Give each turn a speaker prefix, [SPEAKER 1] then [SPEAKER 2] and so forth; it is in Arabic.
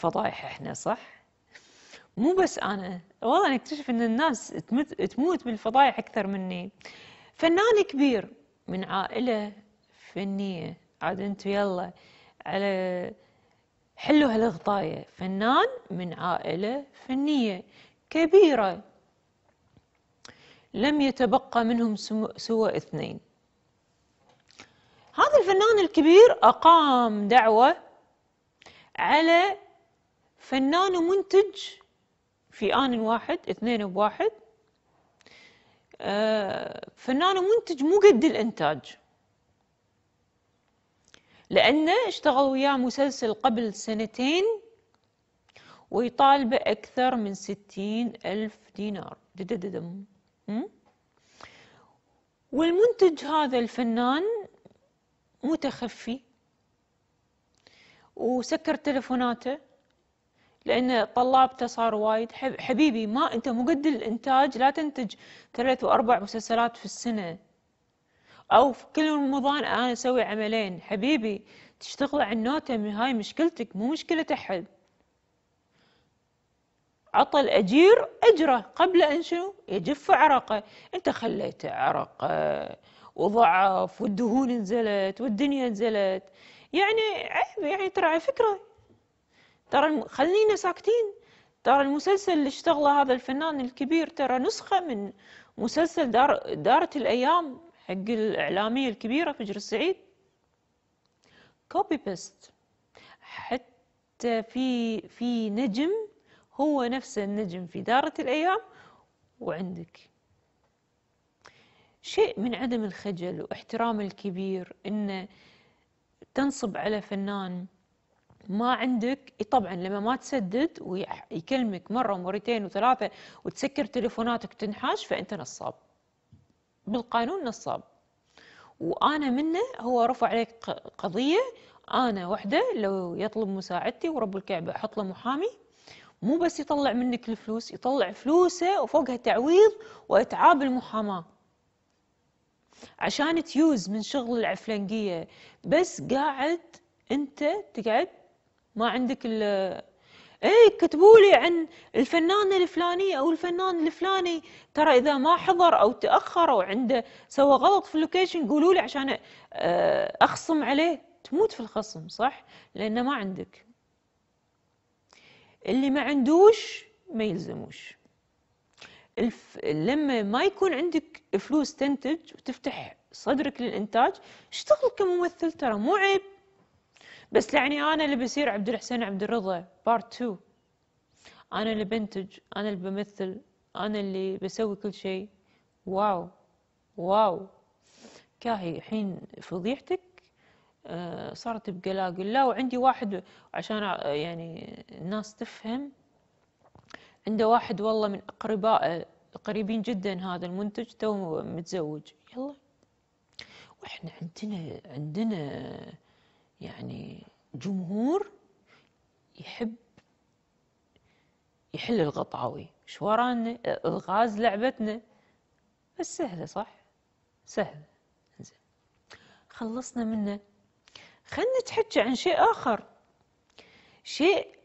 [SPEAKER 1] فضايح احنا صح؟ مو بس انا والله نكتشف ان الناس تموت, بالفضايح اكثر مني فنان كبير من عائله فنيه عاد انتم يلا على حلوا هالغطايه فنان من عائله فنيه كبيره لم يتبقى منهم سوى اثنين هذا الفنان الكبير اقام دعوه على فنان ومنتج في آن واحد اثنين بواحد آه، فنان ومنتج مو قد الإنتاج لأنه اشتغل وياه مسلسل قبل سنتين ويطالبه أكثر من ستين ألف دينار دددم والمنتج هذا الفنان متخفي وسكر تلفوناته لأن طلابته صار وايد حبيبي ما أنت مو قد الإنتاج لا تنتج ثلاث وأربع مسلسلات في السنة أو في كل رمضان أنا أسوي عملين حبيبي تشتغل على النوتة من هاي مشكلتك مو مشكلة أحد عطى الأجير أجره قبل أن شنو يجف عرقه أنت خليته عرقه وضعف والدهون نزلت والدنيا نزلت يعني عيب يعني ترى على فكرة ترى خلينا ساكتين ترى المسلسل اللي اشتغله هذا الفنان الكبير ترى نسخة من مسلسل دار دارة الأيام حق الإعلامية الكبيرة فجر السعيد كوبي بيست حتى في في نجم هو نفسه النجم في دارة الأيام وعندك شيء من عدم الخجل واحترام الكبير أن تنصب على فنان ما عندك طبعا لما ما تسدد ويكلمك مره ومرتين وثلاثه وتسكر تليفوناتك تنحاش فانت نصاب بالقانون نصاب وانا منه هو رفع عليك قضيه انا وحده لو يطلب مساعدتي ورب الكعبه احط له محامي مو بس يطلع منك الفلوس يطلع فلوسه وفوقها تعويض واتعاب المحاماه عشان تيوز من شغل العفلنقيه بس قاعد انت تقعد ما عندك ال ايه كتبوا لي عن الفنانه الفلانيه او الفنان الفلاني ترى اذا ما حضر او تاخر او عنده سوى غلط في اللوكيشن قولوا لي عشان آه، اخصم عليه تموت في الخصم صح لانه ما عندك اللي ما عندوش ما يلزموش الف... لما ما يكون عندك فلوس تنتج وتفتح صدرك للانتاج اشتغل كممثل ترى مو عيب بس يعني انا اللي بصير عبد الحسين عبد الرضا بارت 2 انا اللي بنتج انا اللي بمثل انا اللي بسوي كل شيء واو واو كاهي الحين فضيحتك آه، صارت بقلاقل لا وعندي واحد عشان يعني الناس تفهم عنده واحد والله من اقربائه قريبين جدا هذا المنتج تو متزوج يلا واحنا عندنا عندنا يعني جمهور يحب يحل الغطاوي ايش ورانا الغاز لعبتنا بس سهله صح سهله زين خلصنا منه خلنا نتحكي عن شيء اخر شيء